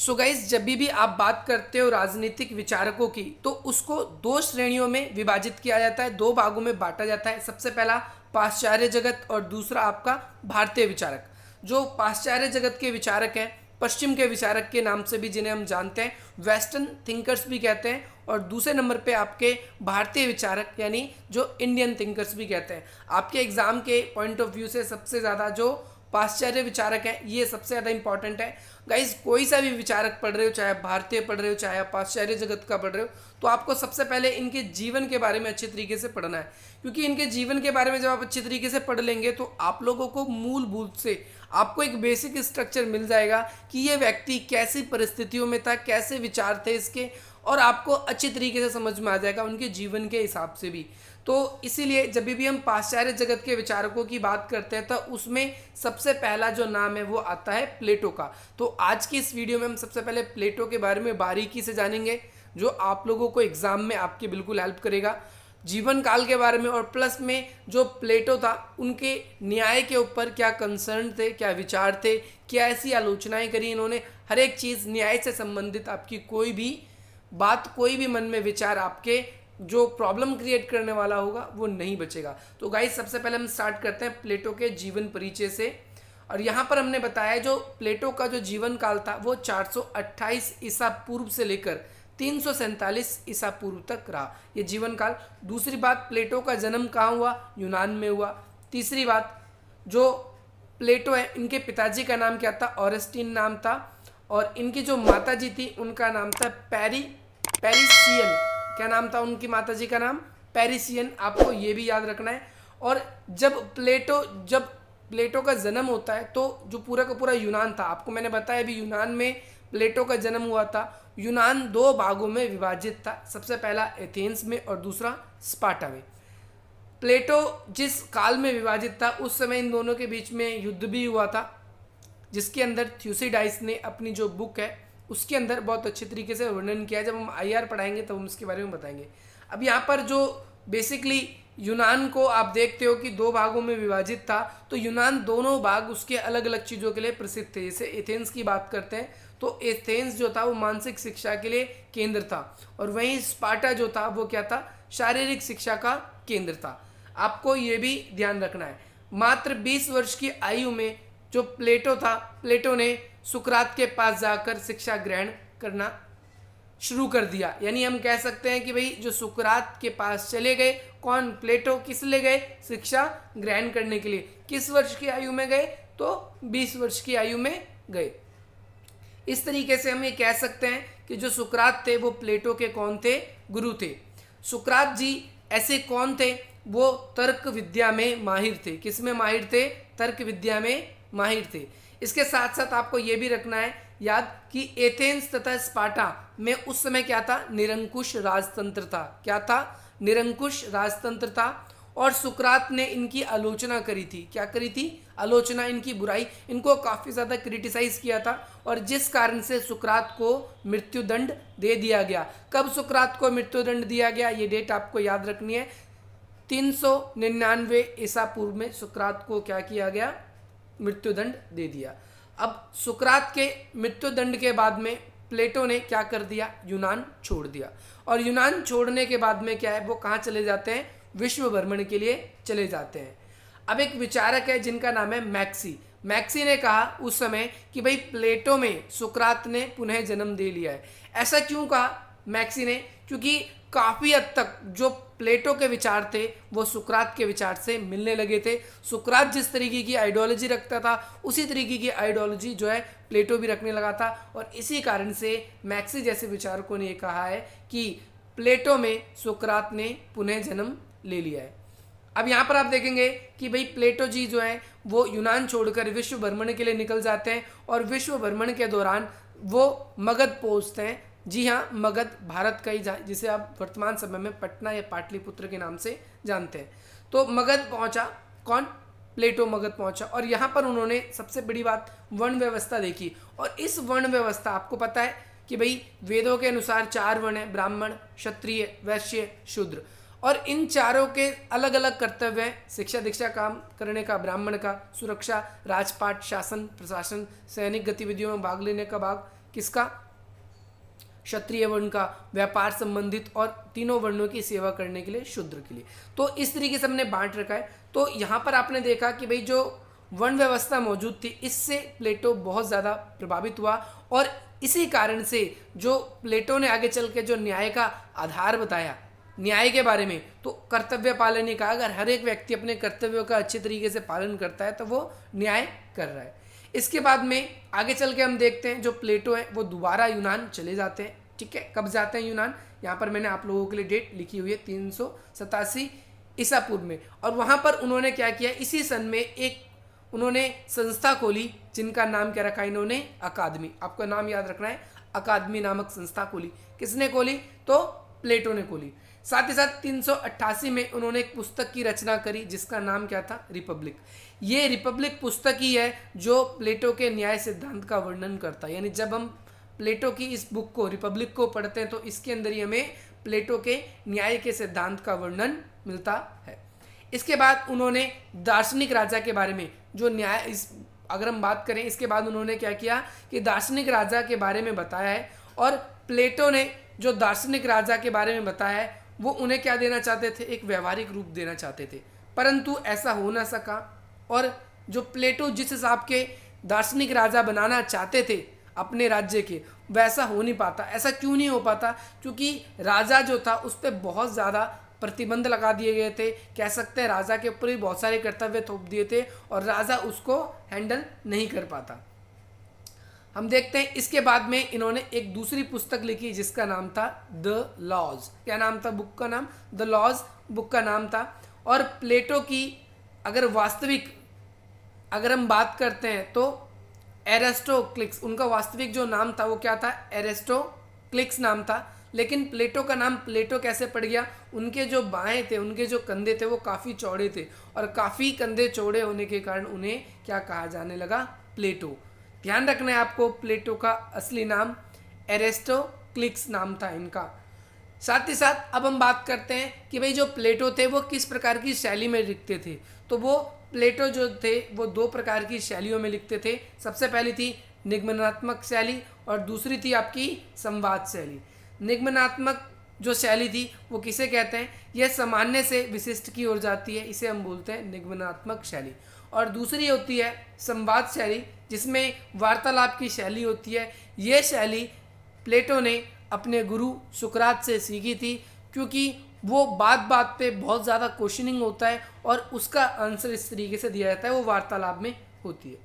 so guys जब भी आप बात करते हो राजनीतिक विचारकों की तो उसको दो श्रेणियों में विभाजित किया जाता है दो भागों में बांटा जाता है सबसे पहला पाश्चात्य जगत और दूसरा आपका भारतीय विचारक जो पाश्चात्य जगत के विचारक हैं पश्चिम के विचारक के नाम से भी जिन्हें हम जानते हैं वेस्टर्न थिंकर्स भी कहते हैं और दूसरे नंबर पे आपके भारतीय विचारक यानी जो इंडियन थिंकर्स भी कहते हैं आपके एग्ज़ाम के पॉइंट ऑफ व्यू से सबसे ज़्यादा जो पाश्चात्य विचारक हैं ये सबसे ज़्यादा इंपॉर्टेंट है गाइज कोई सा भी विचारक पढ़ रहे हो चाहे आप भारतीय पढ़ रहे हो चाहे आप पाश्चात्य जगत का पढ़ रहे हो तो आपको सबसे पहले इनके जीवन के बारे में अच्छे तरीके से पढ़ना है क्योंकि इनके जीवन के बारे में जब आप अच्छे तरीके से पढ़ लेंगे तो आप लोगों को मूलभूत से आपको एक बेसिक स्ट्रक्चर मिल जाएगा कि ये व्यक्ति कैसी परिस्थितियों में था कैसे विचार थे इसके और आपको अच्छे तरीके से समझ में आ जाएगा उनके जीवन के हिसाब से भी तो इसीलिए जब भी हम पाश्चात्य जगत के विचारकों की बात करते हैं तो उसमें सबसे पहला जो नाम है वो आता है प्लेटो का तो आज की इस वीडियो में हम सबसे पहले प्लेटो के बारे में बारीकी से जानेंगे जो आप लोगों को एग्ज़ाम में आपके बिल्कुल हेल्प करेगा जीवन काल के बारे में और प्लस में जो प्लेटो था उनके न्याय के ऊपर क्या कंसर्न थे क्या विचार थे क्या ऐसी आलोचनाएं करी इन्होंने हर एक चीज़ न्याय से संबंधित आपकी कोई भी बात कोई भी मन में विचार आपके जो प्रॉब्लम क्रिएट करने वाला होगा वो नहीं बचेगा तो गाइस सबसे पहले हम स्टार्ट करते हैं प्लेटो के जीवन परिचय से और यहाँ पर हमने बताया जो प्लेटो का जो जीवन काल था वो 428 ईसा पूर्व से लेकर तीन सौ ईसा पूर्व तक रहा ये जीवन काल दूसरी बात प्लेटो का जन्म कहाँ हुआ यूनान में हुआ तीसरी बात जो प्लेटो है इनके पिताजी का नाम क्या था ऑरेस्टीन नाम था और इनकी जो माता जी थी उनका नाम था पैरी पेरिसियन क्या नाम था उनकी माता जी का नाम पेरिसियन आपको ये भी याद रखना है और जब प्लेटो जब प्लेटो का जन्म होता है तो जो पूरा का पूरा यूनान था आपको मैंने बताया अभी यूनान में प्लेटो का जन्म हुआ था यूनान दो भागों में विभाजित था सबसे पहला एथेंस में और दूसरा स्पाटा में प्लेटो जिस काल में विभाजित था उस समय इन दोनों के बीच में युद्ध भी हुआ था जिसके अंदर थ्यूसीडाइस ने अपनी जो बुक है उसके अंदर बहुत अच्छे तरीके से वर्णन किया जब हम आई पढ़ाएंगे तब हम इसके बारे में बताएंगे अब यहाँ पर जो बेसिकली यूनान को आप देखते हो कि दो भागों में विभाजित था तो यूनान दोनों भाग उसके अलग अलग चीज़ों के लिए प्रसिद्ध थे जैसे एथेंस की बात करते हैं तो एथेंस जो था वो मानसिक शिक्षा के लिए केंद्र था और वहीं स्पाटा जो था वो क्या था शारीरिक शिक्षा का केंद्र था आपको ये भी ध्यान रखना है मात्र 20 वर्ष की आयु में जो प्लेटो था प्लेटो ने सुकरात के पास जाकर शिक्षा ग्रहण करना शुरू कर दिया यानी हम कह सकते हैं कि भाई जो सुकरात के पास चले गए कौन प्लेटो किस ले गए शिक्षा ग्रहण करने के लिए किस वर्ष की आयु में गए तो 20 वर्ष की आयु में गए इस तरीके से हम ये कह सकते हैं कि जो सुकरात थे वो प्लेटो के कौन थे गुरु थे सुकरात जी ऐसे कौन थे वो तर्क विद्या में माहिर थे किस में माहिर थे तर्क विद्या में माहिर थे इसके साथ साथ आपको ये भी रखना है याद कि एथेंस तथा स्पाटा में उस समय क्या था निरंकुश राजतंत्र था क्या था निरंकुश राजतंत्र था और सुकरात ने इनकी आलोचना करी थी क्या करी थी आलोचना इनकी बुराई इनको काफ़ी ज़्यादा क्रिटिसाइज किया था और जिस कारण से सुकरात को मृत्युदंड दे दिया गया कब सुकरात को मृत्युदंड दिया गया ये डेट आपको याद रखनी है तीन सौ निन्यानवे ईसा पूर्व में सुकरात को क्या किया गया मृत्युदंड दे दिया अब सुकरात के मृत्युदंड के बाद में प्लेटो ने क्या कर दिया यूनान छोड़ दिया और यूनान छोड़ने के बाद में क्या है वो कहाँ चले जाते हैं विश्व भ्रमण के लिए चले जाते हैं अब एक विचारक है जिनका नाम है मैक्सी मैक्सी ने कहा उस समय कि भाई प्लेटो में सुकरात ने पुनः जन्म दे लिया है ऐसा क्यों कहा मैक्सी ने क्योंकि काफ़ी हद तक जो प्लेटो के विचार थे वो सुकरात के विचार से मिलने लगे थे सुकरात जिस तरीके की आइडियोलॉजी रखता था उसी तरीके की आइडियोलॉजी जो है प्लेटो भी रखने लगा था और इसी कारण से मैक्सी जैसे विचारकों ने कहा है कि प्लेटो में सुकरात ने पुनः जन्म ले लिया है अब यहाँ पर आप देखेंगे कि भाई प्लेटो जी जो हैं वो यूनान छोड़कर विश्व भ्रमण के लिए निकल जाते हैं और विश्व भ्रमण के दौरान वो मगध पहुँचते हैं जी हाँ मगध भारत का ही जिसे आप वर्तमान समय में पटना या पाटलिपुत्र के नाम से जानते हैं तो मगध पहुँचा कौन प्लेटो मगध पहुंचा और यहाँ पर उन्होंने सबसे बड़ी बात वर्ण व्यवस्था देखी और इस वर्ण व्यवस्था आपको पता है कि भाई वेदों के अनुसार चार वर्ण हैं ब्राह्मण क्षत्रिय वैश्य शूद्र और इन चारों के अलग अलग कर्तव्य हैं शिक्षा दीक्षा काम करने का ब्राह्मण का सुरक्षा राजपाट शासन प्रशासन सैनिक गतिविधियों में भाग लेने का भाग किसका क्षत्रिय वर्ण का व्यापार संबंधित और तीनों वर्णों की सेवा करने के लिए शूद्र के लिए तो इस तरीके से हमने बांट रखा है तो यहाँ पर आपने देखा कि भाई जो वर्ण व्यवस्था मौजूद थी इससे प्लेटो बहुत ज़्यादा प्रभावित हुआ और इसी कारण से जो प्लेटो ने आगे चल के जो न्याय का आधार बताया न्याय के बारे में तो कर्तव्य पालन का अगर हर एक व्यक्ति अपने कर्तव्यों का अच्छे तरीके से पालन करता है तो वो न्याय कर रहा है इसके बाद में आगे चल के हम देखते हैं जो प्लेटो है वो दोबारा यूनान चले जाते हैं ठीक है कब जाते हैं यूनान यहाँ पर मैंने आप लोगों के लिए डेट लिखी हुई है तीन सौ सतासी ईसा पूर्व में और वहाँ पर उन्होंने क्या किया इसी सन में एक उन्होंने संस्था खोली जिनका नाम क्या रखा इन्होंने अकादमी आपका नाम याद रखना है अकादमी नामक संस्था खोली किसने खोली तो प्लेटो ने खोली साथ ही साथ 388 में उन्होंने एक पुस्तक की रचना करी जिसका नाम क्या था रिपब्लिक ये रिपब्लिक पुस्तक ही है जो प्लेटो के न्याय सिद्धांत का वर्णन करता है यानी जब हम प्लेटो की इस बुक को रिपब्लिक को पढ़ते हैं तो इसके अंदर ही हमें प्लेटो के न्याय के सिद्धांत का वर्णन मिलता है इसके बाद उन्होंने दार्शनिक राजा के बारे में जो न्याय इस अगर हम बात करें इसके बाद उन्होंने क्या किया कि दार्शनिक राजा के बारे में बताया है और प्लेटो ने जो दार्शनिक राजा के बारे में बताया है वो उन्हें क्या देना चाहते थे एक व्यवहारिक रूप देना चाहते थे परंतु ऐसा हो ना सका और जो प्लेटो जिस हिसाब के दार्शनिक राजा बनाना चाहते थे अपने राज्य के वैसा हो नहीं पाता ऐसा क्यों नहीं हो पाता क्योंकि राजा जो था उस पर बहुत ज़्यादा प्रतिबंध लगा दिए गए थे कह सकते हैं राजा के ऊपर भी बहुत सारे कर्तव्य थोप दिए थे और राजा उसको हैंडल नहीं कर पाता हम देखते हैं इसके बाद में इन्होंने एक दूसरी पुस्तक लिखी जिसका नाम था द लॉज क्या नाम था बुक का नाम द लॉज बुक का नाम था और प्लेटो की अगर वास्तविक अगर हम बात करते हैं तो एरेस्टो क्लिक्स उनका वास्तविक जो नाम था वो क्या था एरेस्टो क्लिक्स नाम था लेकिन प्लेटो का नाम प्लेटो कैसे पड़ गया उनके जो बाएं थे उनके जो कंधे थे वो काफ़ी चौड़े थे और काफ़ी कंधे चौड़े होने के कारण उन्हें क्या कहा जाने लगा प्लेटो ध्यान रखना है आपको प्लेटो का असली नाम एरेस्टो क्लिक्स नाम था इनका साथ ही साथ अब हम बात करते हैं कि भाई जो प्लेटो थे वो किस प्रकार की शैली में लिखते थे तो वो प्लेटो जो थे वो दो प्रकार की शैलियों में लिखते थे सबसे पहली थी निगमनात्मक शैली और दूसरी थी आपकी संवाद शैली निगमनात्मक जो शैली थी वो किसे कहते हैं यह सामान्य से विशिष्ट की ओर जाती है इसे हम बोलते हैं निगमनात्मक शैली और दूसरी होती है संवाद शैली जिसमें वार्तालाप की शैली होती है ये शैली प्लेटो ने अपने गुरु सुकरात से सीखी थी क्योंकि वो बात बात पे बहुत ज़्यादा क्वेश्चनिंग होता है और उसका आंसर इस तरीके से दिया जाता है वो वार्तालाप में होती है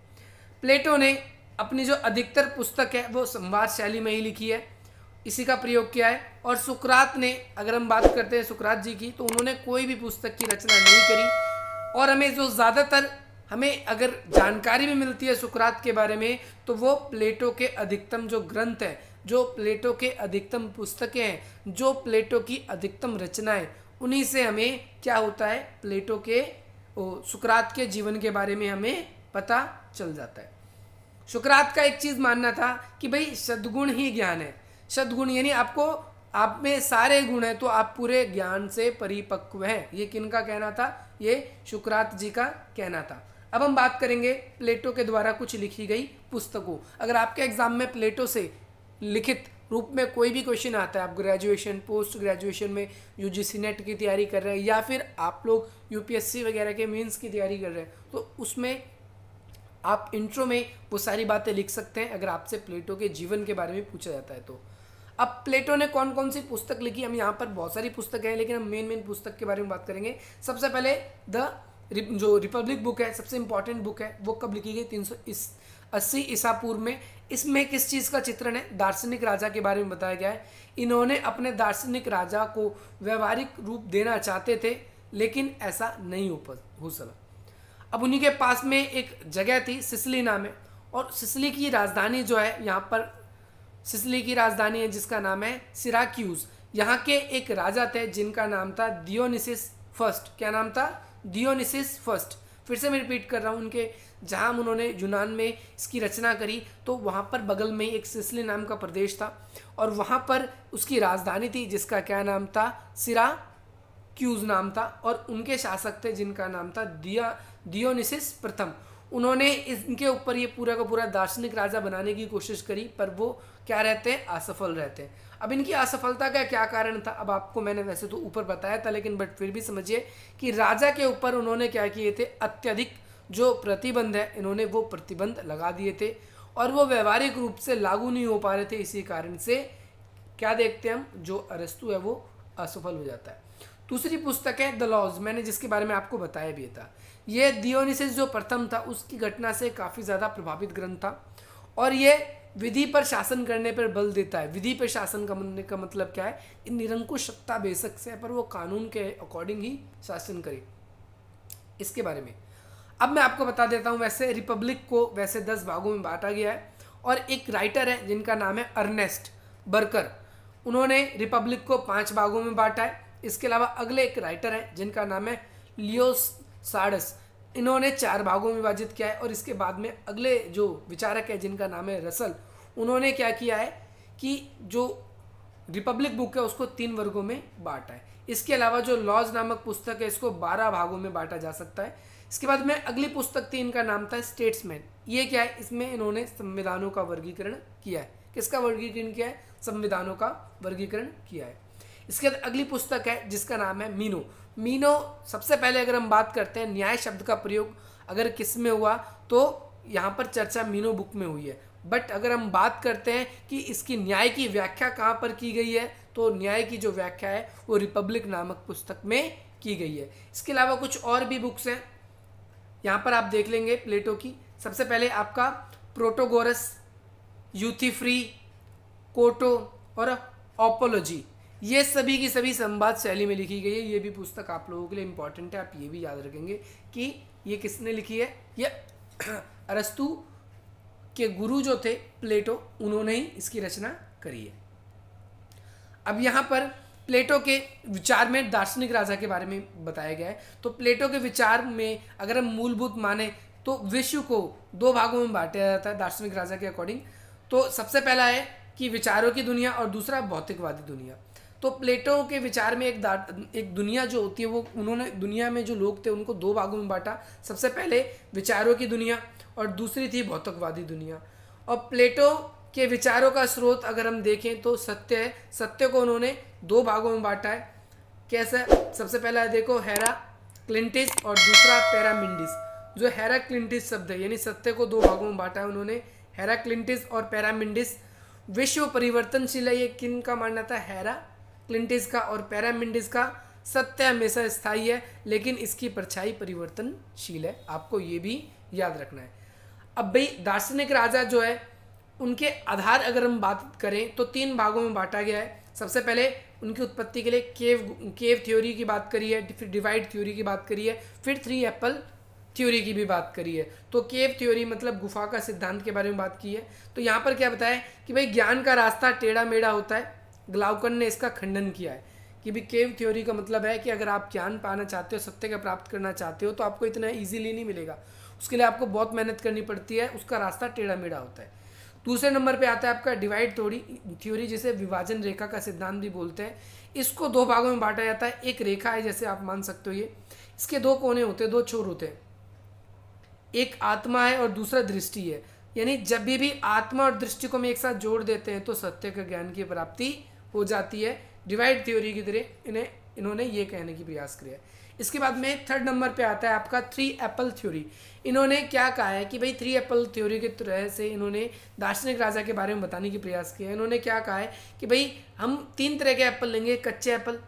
प्लेटो ने अपनी जो अधिकतर पुस्तक है वो संवाद शैली में ही लिखी है इसी का प्रयोग किया है और सुकरात ने अगर हम बात करते हैं सुकरात जी की तो उन्होंने कोई भी पुस्तक की रचना नहीं करी और हमें जो ज़्यादातर हमें अगर जानकारी भी मिलती है सुकरात के बारे में तो वो प्लेटो के अधिकतम जो ग्रंथ है जो प्लेटो के अधिकतम पुस्तकें हैं जो प्लेटो की अधिकतम रचनाएं उन्हीं से हमें क्या होता है प्लेटो के ओ, सुकरात के जीवन के बारे में हमें पता चल जाता है सुकरात का एक चीज़ मानना था कि भाई सद्गुण ही ज्ञान है सद्गुण यानी आपको आप में सारे गुण हैं तो आप पूरे ज्ञान से परिपक्व हैं ये किन का कहना था ये सुकरात जी का कहना था अब हम बात करेंगे प्लेटो के द्वारा कुछ लिखी गई पुस्तकों अगर आपके एग्जाम में प्लेटो से लिखित रूप में कोई भी क्वेश्चन आता है आप ग्रेजुएशन पोस्ट ग्रेजुएशन में यू जी नेट की तैयारी कर रहे हैं या फिर आप लोग यूपीएससी वगैरह के मीन्स की तैयारी कर रहे हैं तो उसमें आप इंट्रो में वो सारी बातें लिख सकते हैं अगर आपसे प्लेटो के जीवन के बारे में पूछा जाता है तो अब प्लेटो ने कौन कौन सी पुस्तक लिखी हम यहाँ पर बहुत सारी पुस्तकें हैं लेकिन हम मेन मेन पुस्तक के बारे में बात करेंगे सबसे पहले द जो रिपब्लिक बुक है सबसे इंपॉर्टेंट बुक है वो कब लिखी गई तीन सौ इस अस्सी ईसा पूर्व में इसमें किस चीज़ का चित्रण है दार्शनिक राजा के बारे में बताया गया है इन्होंने अपने दार्शनिक राजा को व्यवहारिक रूप देना चाहते थे लेकिन ऐसा नहीं हो हो सका अब उन्हीं के पास में एक जगह थी सिसली नाम है और सिसली की राजधानी जो है यहाँ पर सिसली की राजधानी है जिसका नाम है सिराक्यूज यहाँ के एक राजा थे जिनका नाम था दियोनिसिस फर्स्ट क्या नाम था डियोनिसिस फर्स्ट फिर से मैं रिपीट कर रहा हूँ उनके जहाँ उन्होंने यूनान में इसकी रचना करी तो वहाँ पर बगल में एक सिसली नाम का प्रदेश था और वहाँ पर उसकी राजधानी थी जिसका क्या नाम था सिरा क्यूज नाम था और उनके शासक थे जिनका नाम था दिया दियोनिसिस प्रथम उन्होंने इनके ऊपर ये पूरा का पूरा दार्शनिक राजा बनाने की कोशिश करी पर वो क्या रहते हैं असफल रहते हैं अब इनकी असफलता का क्या कारण था अब आपको मैंने वैसे तो ऊपर बताया था लेकिन बट फिर भी समझिए कि राजा के ऊपर उन्होंने क्या किए थे अत्यधिक जो प्रतिबंध है इन्होंने वो प्रतिबंध लगा दिए थे और वो व्यवहारिक रूप से लागू नहीं हो पा रहे थे इसी कारण से क्या देखते हैं हम जो अरस्तु है वो असफल हो जाता है दूसरी पुस्तक है द लॉज मैंने जिसके बारे में आपको बताया भी था ये दियोनिसिस जो प्रथम था उसकी घटना से काफ़ी ज़्यादा प्रभावित ग्रंथ था और ये विधि पर शासन करने पर बल देता है विधि पर शासन करने का मतलब क्या है इन निरंकुश सत्ता बेसक से है पर वो कानून के अकॉर्डिंग ही शासन करे इसके बारे में अब मैं आपको बता देता हूँ वैसे रिपब्लिक को वैसे दस भागों में बांटा गया है और एक राइटर है जिनका नाम है अर्नेस्ट बर्कर उन्होंने रिपब्लिक को पाँच भागों में बांटा है इसके अलावा अगले एक राइटर हैं जिनका नाम है लियोस साडस इन्होंने चार भागों में विभाजित किया है और इसके बाद में अगले जो विचारक है जिनका नाम है रसल उन्होंने क्या किया है कि जो रिपब्लिक बुक है उसको तीन वर्गों में बांटा है इसके अलावा जो लॉज नामक पुस्तक है इसको बारह भागों में बांटा जा सकता है इसके बाद में अगली पुस्तक थी इनका नाम था स्टेट्समैन ये क्या है इसमें इन्होंने संविधानों का वर्गीकरण किया है किसका वर्गीकरण किया है संविधानों का वर्गीकरण किया है इसके बाद अगली पुस्तक है जिसका नाम है मीनो मीनो सबसे पहले अगर हम बात करते हैं न्याय शब्द का प्रयोग अगर किस में हुआ तो यहाँ पर चर्चा मीनो बुक में हुई है बट अगर हम बात करते हैं कि इसकी न्याय की व्याख्या कहाँ पर की गई है तो न्याय की जो व्याख्या है वो रिपब्लिक नामक पुस्तक में की गई है इसके अलावा कुछ और भी बुक्स हैं यहाँ पर आप देख लेंगे प्लेटो की सबसे पहले आपका प्रोटोगोरस यूथीफ्री कोटो और ओपोलॉजी ये सभी की सभी संवाद शैली में लिखी गई है ये भी पुस्तक आप लोगों के लिए इंपॉर्टेंट है आप ये भी याद रखेंगे कि ये किसने लिखी है ये अरस्तु के गुरु जो थे प्लेटो उन्होंने ही इसकी रचना करी है अब यहाँ पर प्लेटो के विचार में दार्शनिक राजा के बारे में बताया गया है तो प्लेटो के विचार में अगर हम मूलभूत माने तो विश्व को दो भागों में बांटा जाता है दार्शनिक राजा के अकॉर्डिंग तो सबसे पहला है कि विचारों की दुनिया और दूसरा भौतिकवादी दुनिया तो प्लेटो के विचार में एक एक दुनिया जो होती है वो उन्होंने दुनिया में जो लोग थे उनको दो भागों में बांटा सबसे पहले विचारों की दुनिया और दूसरी थी भौतिकवादी दुनिया और प्लेटो के विचारों का स्रोत अगर हम देखें तो सत्य है सत्य को उन्होंने दो भागों में बांटा है कैसा सबसे पहला है देखो हैरा क्लिंटिस और दूसरा पैरामिंडिस जो हैरा क्लिंटिस शब्द है यानी सत्य को दो भागों में बांटा है उन्होंने हैरा क्लिंटिस और पैरामिंडिस विश्व परिवर्तनशील है ये किन का मानना था हैरा क्लिंटिस का और पैरामिंडिस का सत्य हमेशा स्थायी है लेकिन इसकी परछाई परिवर्तनशील है आपको ये भी याद रखना है अब भाई दार्शनिक राजा जो है उनके आधार अगर हम बात करें तो तीन भागों में बांटा गया है सबसे पहले उनकी उत्पत्ति के लिए केव केव थ्योरी की बात करी है फिर डिवाइड थ्योरी की बात करी है फिर थ्री एप्पल थ्योरी की भी बात करी है तो केव थ्योरी मतलब गुफा का सिद्धांत के बारे में बात की है तो यहाँ पर क्या बताया कि भाई ज्ञान का रास्ता टेढ़ा मेढ़ा होता है ग्लाउकन ने इसका खंडन किया है कि भी केव थ्योरी का मतलब है कि अगर आप ज्ञान पाना चाहते हो सत्य का प्राप्त करना चाहते हो तो आपको इतना ईजिली नहीं मिलेगा उसके लिए आपको बहुत मेहनत करनी पड़ती है उसका रास्ता टेढ़ा मेढ़ा होता है दूसरे नंबर पे आता है आपका डिवाइड थ्योरी थ्योरी जिसे विभाजन रेखा का सिद्धांत भी बोलते हैं इसको दो भागों में बांटा जाता है एक रेखा है जैसे आप मान सकते हो ये इसके दो कोने होते हैं दो छोर होते हैं एक आत्मा है और दूसरा दृष्टि है यानी जब भी भी आत्मा और दृष्टि को हम एक साथ जोड़ देते हैं तो सत्य के ज्ञान की प्राप्ति हो जाती है डिवाइड थ्योरी की तरह इन्हें इन्होंने ये कहने की प्रयास किया इसके बाद में थर्ड नंबर पे आता है आपका थ्री एप्पल थ्योरी इन्होंने क्या कहा है कि भाई थ्री एप्पल थ्योरी के तरह से इन्होंने दार्शनिक राजा के बारे में बताने की प्रयास किया है इन्होंने क्या कहा है कि भाई हम तीन तरह के एप्पल लेंगे कच्चे एप्पल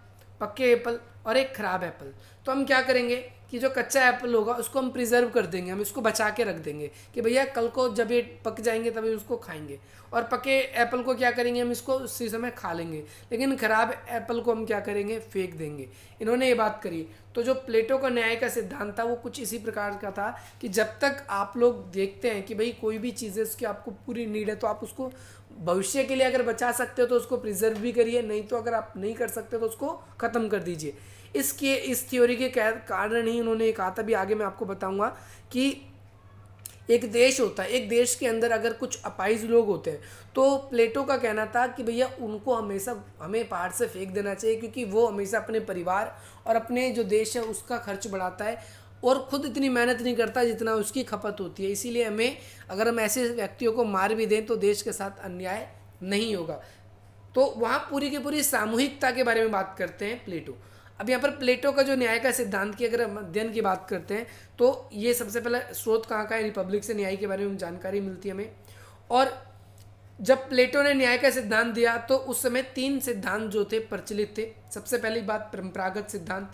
पक्के एप्पल और एक ख़राब एप्पल तो हम क्या करेंगे कि जो कच्चा एप्पल होगा उसको हम प्रिजर्व कर देंगे हम इसको बचा के रख देंगे कि भैया कल को जब ये पक जाएंगे तभी उसको खाएंगे और पके एप्पल को क्या करेंगे हम इसको उसी समय खा लेंगे लेकिन ख़राब एप्पल को हम क्या करेंगे फेंक देंगे इन्होंने ये बात करी तो जो प्लेटो का न्याय का सिद्धांत था वो कुछ इसी प्रकार का था कि जब तक आप लोग देखते हैं कि भाई कोई भी चीज़ है उसकी आपको पूरी नीड है तो आप उसको भविष्य के लिए अगर बचा सकते हो तो उसको प्रिजर्व भी करिए नहीं तो अगर आप नहीं कर सकते तो उसको ख़त्म कर दीजिए इसके इस थ्योरी के कारण ही उन्होंने कहा था भी आगे मैं आपको बताऊंगा कि एक देश होता है एक देश के अंदर अगर कुछ अपाइज लोग होते हैं तो प्लेटो का कहना था कि भैया उनको हमेशा हमें पहाड़ से फेंक देना चाहिए क्योंकि वो हमेशा अपने परिवार और अपने जो देश है उसका खर्च बढ़ाता है और खुद इतनी मेहनत नहीं करता जितना उसकी खपत होती है इसीलिए हमें अगर हम ऐसे व्यक्तियों को मार भी दें तो देश के साथ अन्याय नहीं होगा तो वहाँ पूरी की पूरी सामूहिकता के बारे में बात करते हैं प्लेटो अब यहाँ पर प्लेटो का जो न्याय का सिद्धांत की अगर हम अध्ययन की बात करते हैं तो ये सबसे पहला स्रोत कहाँ का है रिपब्लिक से न्याय के बारे में जानकारी मिलती है हमें और जब प्लेटो ने न्याय का सिद्धांत दिया तो उस समय तीन सिद्धांत जो थे प्रचलित थे सबसे पहली बात परंपरागत सिद्धांत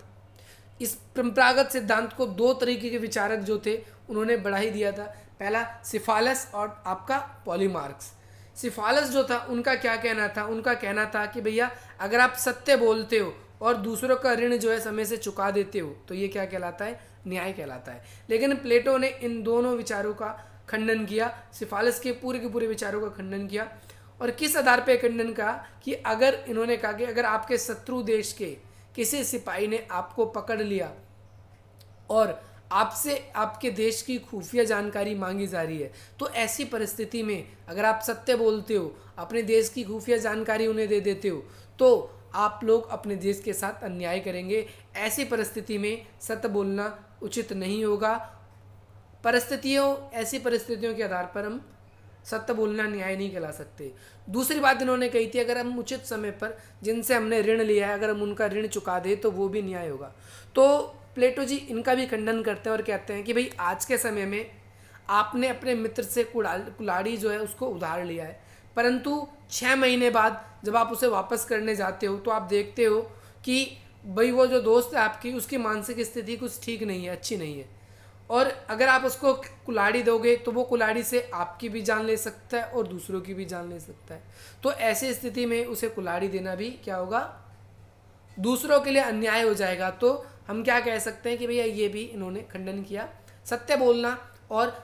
इस परंपरागत सिद्धांत को दो तरीके के विचारक जो थे उन्होंने बढ़ा ही दिया था पहला सिफालस और आपका पॉलीमार्क्स सिफालस जो था उनका क्या कहना था उनका कहना था कि भैया अगर आप सत्य बोलते हो और दूसरों का ऋण जो है समय से चुका देते हो तो ये क्या कहलाता है न्याय कहलाता है लेकिन प्लेटो ने इन दोनों विचारों का खंडन किया सिफालस के पूरे के पूरे विचारों का खंडन किया और किस आधार पर खंडन कहा कि अगर इन्होंने कहा कि अगर आपके शत्रु देश के किसी सिपाही ने आपको पकड़ लिया और आपसे आपके देश की खुफिया जानकारी मांगी जा रही है तो ऐसी परिस्थिति में अगर आप सत्य बोलते हो अपने देश की खुफिया जानकारी उन्हें दे देते हो तो आप लोग अपने देश के साथ अन्याय करेंगे ऐसी परिस्थिति में सत्य बोलना उचित नहीं होगा परिस्थितियों ऐसी परिस्थितियों के आधार पर हम सत्य बोलना न्याय नहीं कहला सकते दूसरी बात इन्होंने कही थी अगर हम उचित समय पर जिनसे हमने ऋण लिया है अगर हम उनका ऋण चुका दें तो वो भी न्याय होगा तो प्लेटो जी इनका भी खंडन करते हैं और कहते हैं कि भाई आज के समय में आपने अपने मित्र से कुड़ा कुलाड़ी जो है उसको उधार लिया है परंतु छः महीने बाद जब आप उसे वापस करने जाते हो तो आप देखते हो कि भाई वो जो दोस्त है आपकी उसकी मानसिक स्थिति कुछ ठीक नहीं है अच्छी नहीं है और अगर आप उसको कुलाड़ी दोगे तो वो कुलाड़ी से आपकी भी जान ले सकता है और दूसरों की भी जान ले सकता है तो ऐसी स्थिति में उसे कुलाड़ी देना भी क्या होगा दूसरों के लिए अन्याय हो जाएगा तो हम क्या कह सकते हैं कि भैया ये भी इन्होंने खंडन किया सत्य बोलना और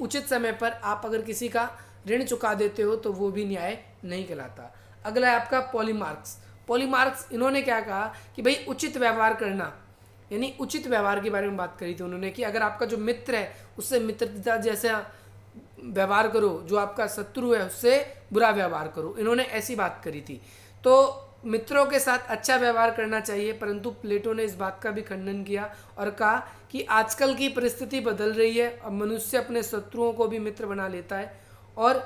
उचित समय पर आप अगर किसी का ऋण चुका देते हो तो वो भी न्याय नहीं कहलाता अगला है आपका पॉलीमार्क्स पॉलीमार्क्स इन्होंने क्या कहा कि भाई उचित व्यवहार करना यानी उचित व्यवहार के बारे में बात करी थी उन्होंने कि अगर आपका जो मित्र है उससे मित्रता जैसा व्यवहार करो जो आपका शत्रु है उससे बुरा व्यवहार करो इन्होंने ऐसी बात करी थी तो मित्रों के साथ अच्छा व्यवहार करना चाहिए परंतु प्लेटो ने इस बात का भी खंडन किया और कहा कि आजकल की परिस्थिति बदल रही है और मनुष्य अपने शत्रुओं को भी मित्र बना लेता है और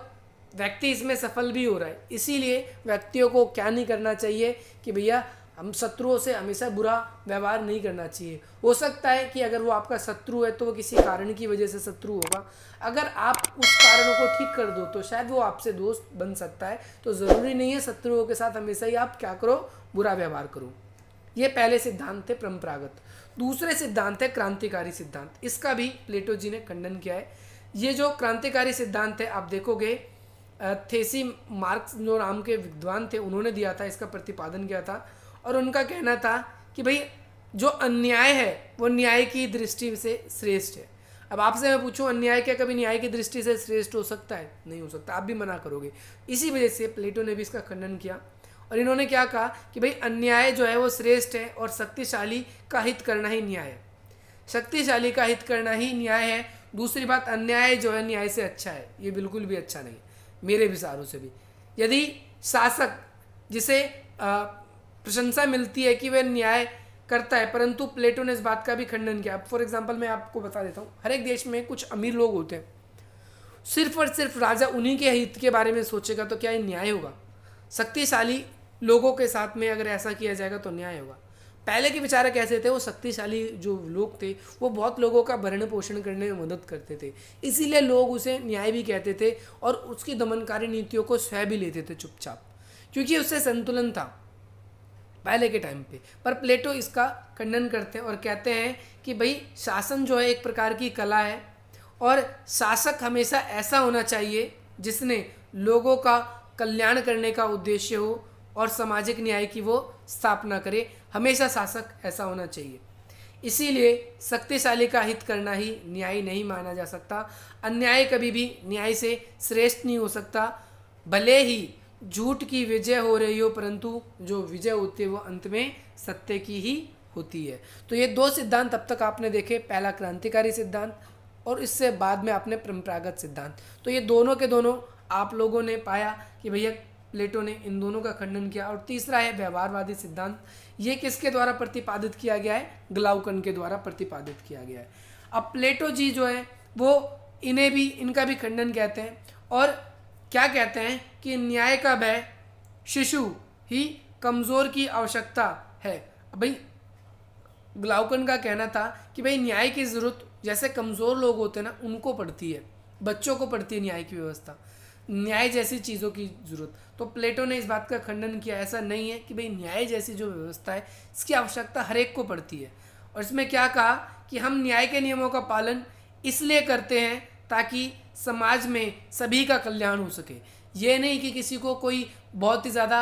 व्यक्ति इसमें सफल भी हो रहा है इसीलिए व्यक्तियों को क्या नहीं करना चाहिए कि भैया हम शत्रुओं से हमेशा बुरा व्यवहार नहीं करना चाहिए हो सकता है कि अगर वो आपका शत्रु है तो वो किसी कारण की वजह से शत्रु होगा अगर आप उस कारणों को ठीक कर दो तो शायद वो आपसे दोस्त बन सकता है तो ज़रूरी नहीं है शत्रुओं के साथ हमेशा ही आप क्या करो बुरा व्यवहार करो ये पहले सिद्धांत थे परंपरागत दूसरे सिद्धांत है क्रांतिकारी सिद्धांत इसका भी प्लेटो जी ने खंडन किया है ये जो क्रांतिकारी सिद्धांत है आप देखोगे थेसी मार्क्स जो नाम के विद्वान थे उन्होंने दिया था इसका प्रतिपादन किया था और उनका कहना था कि भाई जो अन्याय है वो न्याय की दृष्टि से श्रेष्ठ है अब आपसे मैं पूछूं अन्याय क्या कभी न्याय की दृष्टि से श्रेष्ठ हो सकता है नहीं हो सकता आप भी मना करोगे इसी वजह से प्लेटो ने भी इसका खंडन किया और इन्होंने क्या कहा कि भाई अन्याय जो है वो श्रेष्ठ है और शक्तिशाली का हित करना ही न्याय है शक्तिशाली का हित करना ही न्याय है दूसरी बात अन्याय जो है न्याय से अच्छा है ये बिल्कुल भी अच्छा नहीं मेरे विचारों से भी यदि शासक जिसे प्रशंसा मिलती है कि वह न्याय करता है परंतु प्लेटो ने इस बात का भी खंडन किया अब फॉर एग्जाम्पल मैं आपको बता देता हूँ हर एक देश में कुछ अमीर लोग होते हैं सिर्फ और सिर्फ राजा उन्हीं के हित के बारे में सोचेगा तो क्या ये न्याय होगा शक्तिशाली लोगों के साथ में अगर ऐसा किया जाएगा तो न्याय होगा पहले के बेचारे कैसे थे वो शक्तिशाली जो लोग थे वो बहुत लोगों का भरण पोषण करने में मदद करते थे इसीलिए लोग उसे न्याय भी कहते थे और उसकी दमनकारी नीतियों को स्वयं भी लेते थे चुपचाप क्योंकि उससे संतुलन था पहले के टाइम पे पर प्लेटो इसका खंडन करते हैं और कहते हैं कि भाई शासन जो है एक प्रकार की कला है और शासक हमेशा ऐसा होना चाहिए जिसने लोगों का कल्याण करने का उद्देश्य हो और सामाजिक न्याय की वो स्थापना करे हमेशा शासक ऐसा होना चाहिए इसीलिए शक्तिशाली का हित करना ही न्याय नहीं माना जा सकता अन्याय कभी भी न्याय से श्रेष्ठ नहीं हो सकता भले ही झूठ की विजय हो रही हो परंतु जो विजय होती है वो अंत में सत्य की ही होती है तो ये दो सिद्धांत अब तक आपने देखे पहला क्रांतिकारी सिद्धांत और इससे बाद में आपने परंपरागत सिद्धांत तो ये दोनों के दोनों आप लोगों ने पाया कि भैया प्लेटो ने इन दोनों का खंडन किया और तीसरा है व्यवहारवादी सिद्धांत ये किसके द्वारा प्रतिपादित किया गया है ग्लाउकन के द्वारा प्रतिपादित किया गया है अब प्लेटो जी जो है वो इन्हें भी इनका भी खंडन कहते हैं और क्या कहते हैं कि न्याय का भय शिशु ही कमज़ोर की आवश्यकता है भाई ग्लाउकन का कहना था कि भाई न्याय की ज़रूरत जैसे कमज़ोर लोग होते हैं ना उनको पड़ती है बच्चों को पड़ती है न्याय की व्यवस्था न्याय जैसी चीज़ों की जरूरत तो प्लेटो ने इस बात का खंडन किया ऐसा नहीं है कि भाई न्याय जैसी जो व्यवस्था है इसकी आवश्यकता हर एक को पड़ती है और इसमें क्या कहा कि हम न्याय के नियमों का पालन इसलिए करते हैं ताकि समाज में सभी का कल्याण हो सके ये नहीं कि किसी को कोई बहुत ही ज़्यादा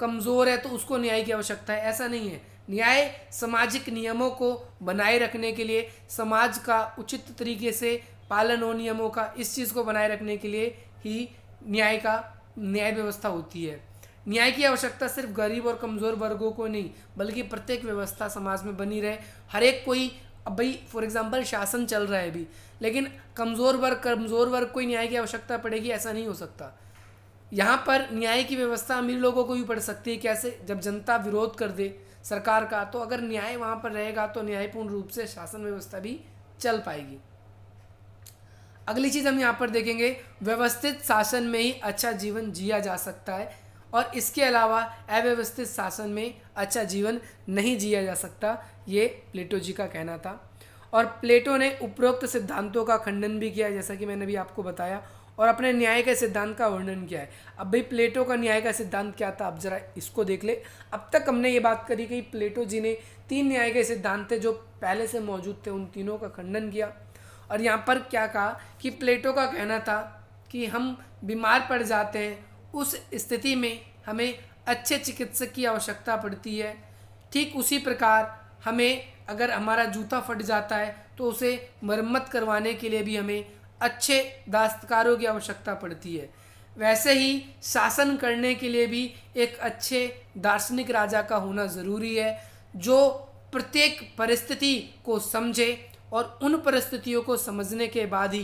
कमज़ोर है तो उसको न्याय की आवश्यकता है ऐसा नहीं है न्याय सामाजिक नियमों को बनाए रखने के लिए समाज का उचित तरीके से पालन और नियमों का इस चीज़ को बनाए रखने के लिए ही न्याय का न्याय व्यवस्था होती है न्याय की आवश्यकता सिर्फ गरीब और कमज़ोर वर्गों को नहीं बल्कि प्रत्येक व्यवस्था समाज में बनी रहे हर एक कोई अब भाई फॉर एग्जाम्पल शासन चल रहा है अभी लेकिन कमज़ोर वर्ग कमज़ोर वर्ग को न्याय की आवश्यकता पड़ेगी ऐसा नहीं हो सकता यहाँ पर न्याय की व्यवस्था अमीर लोगों को भी पड़ सकती है कैसे जब जनता विरोध कर दे सरकार का तो अगर न्याय वहाँ पर रहेगा तो न्यायपूर्ण रूप से शासन व्यवस्था भी चल पाएगी अगली चीज़ हम यहाँ पर देखेंगे व्यवस्थित शासन में ही अच्छा जीवन जिया जा सकता है और इसके अलावा अव्यवस्थित शासन में अच्छा जीवन नहीं जिया जा सकता ये प्लेटो जी का कहना था और प्लेटो ने उपरोक्त सिद्धांतों का खंडन भी किया जैसा कि मैंने अभी आपको बताया और अपने न्याय के सिद्धांत का वर्णन किया है अब भाई प्लेटो का न्याय का सिद्धांत क्या था अब जरा इसको देख ले अब तक हमने ये बात करी कि प्लेटो जी ने तीन न्याय के सिद्धांत थे जो पहले से मौजूद थे उन तीनों का खंडन किया और यहाँ पर क्या कहा कि प्लेटो का कहना था कि हम बीमार पड़ जाते हैं उस स्थिति में हमें अच्छे चिकित्सक की आवश्यकता पड़ती है ठीक उसी प्रकार हमें अगर हमारा जूता फट जाता है तो उसे मरम्मत करवाने के लिए भी हमें अच्छे दास्तकारों की आवश्यकता पड़ती है वैसे ही शासन करने के लिए भी एक अच्छे दार्शनिक राजा का होना ज़रूरी है जो प्रत्येक परिस्थिति को समझे और उन परिस्थितियों को समझने के बाद ही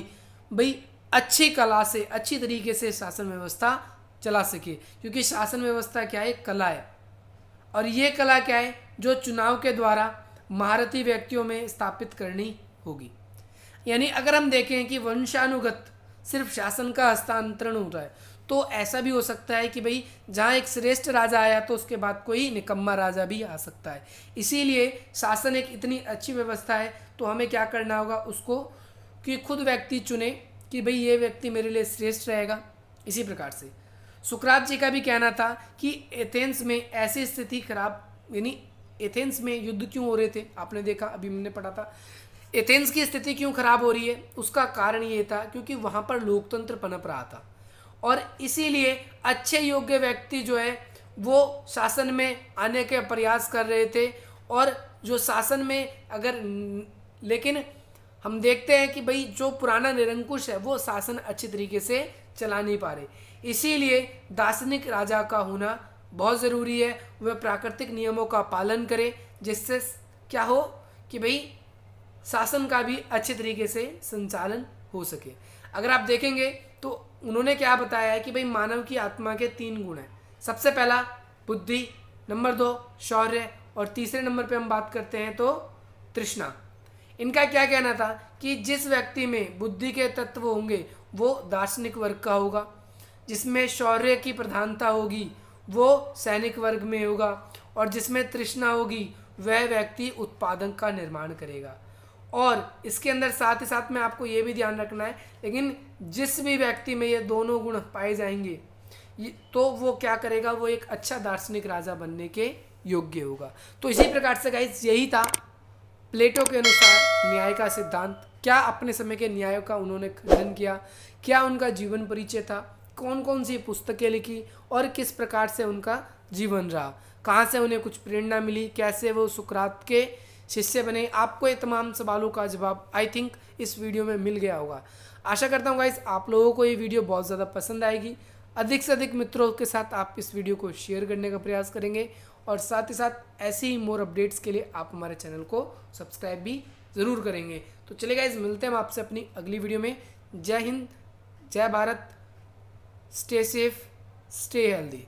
भाई अच्छी कला से अच्छी तरीके से शासन व्यवस्था चला सके क्योंकि शासन व्यवस्था क्या है कला है और ये कला क्या है जो चुनाव के द्वारा महारथी व्यक्तियों में स्थापित करनी होगी यानी अगर हम देखें कि वंशानुगत सिर्फ शासन का हस्तांतरण होता है तो ऐसा भी हो सकता है कि भाई जहाँ एक श्रेष्ठ राजा आया तो उसके बाद कोई निकम्मा राजा भी आ सकता है इसीलिए शासन एक इतनी अच्छी व्यवस्था है तो हमें क्या करना होगा उसको कि खुद व्यक्ति चुने कि भाई ये व्यक्ति मेरे लिए श्रेष्ठ रहेगा इसी प्रकार से सुकरात जी का भी कहना था कि एथेंस में ऐसी स्थिति खराब यानी एथेंस में युद्ध क्यों हो रहे थे आपने देखा अभी हमने पढ़ा था एथेंस की स्थिति क्यों खराब हो रही है उसका कारण ये था क्योंकि वहाँ पर लोकतंत्र पनप रहा था और इसीलिए अच्छे योग्य व्यक्ति जो है वो शासन में आने के प्रयास कर रहे थे और जो शासन में अगर लेकिन हम देखते हैं कि भाई जो पुराना निरंकुश है वो शासन अच्छी तरीके से चला नहीं पा रहे इसीलिए दार्शनिक राजा का होना बहुत ज़रूरी है वह प्राकृतिक नियमों का पालन करें जिससे क्या हो कि भाई शासन का भी अच्छे तरीके से संचालन हो सके अगर आप देखेंगे तो उन्होंने क्या बताया है कि भाई मानव की आत्मा के तीन गुण हैं सबसे पहला बुद्धि नंबर दो शौर्य और तीसरे नंबर पे हम बात करते हैं तो तृष्णा इनका क्या कहना था कि जिस व्यक्ति में बुद्धि के तत्व होंगे वो दार्शनिक वर्ग का होगा जिसमें शौर्य की प्रधानता होगी वो सैनिक वर्ग में होगा और जिसमें तृष्णा होगी वह व्यक्ति उत्पादन का निर्माण करेगा और इसके अंदर साथ ही साथ में आपको ये भी ध्यान रखना है लेकिन जिस भी व्यक्ति में ये दोनों गुण पाए जाएंगे तो वो क्या करेगा वो एक अच्छा दार्शनिक राजा बनने के योग्य होगा तो इसी प्रकार से गाइस यही था प्लेटो के अनुसार न्याय का सिद्धांत क्या अपने समय के न्यायों का उन्होंने खंडन किया क्या उनका जीवन परिचय था कौन कौन सी पुस्तकें लिखी और किस प्रकार से उनका जीवन रहा कहाँ से उन्हें कुछ प्रेरणा मिली कैसे वो सुकरात के शिष्य बने आपको ये तमाम सवालों का जवाब आई थिंक इस वीडियो में मिल गया होगा आशा करता हूँ गाइस आप लोगों को ये वीडियो बहुत ज़्यादा पसंद आएगी अधिक से अधिक मित्रों के साथ आप इस वीडियो को शेयर करने का प्रयास करेंगे और साथ ही साथ ऐसे ही मोर अपडेट्स के लिए आप हमारे चैनल को सब्सक्राइब भी ज़रूर करेंगे तो चले गाइज मिलते हैं आपसे अपनी अगली वीडियो में जय हिंद जय Bharat stay safe stay healthy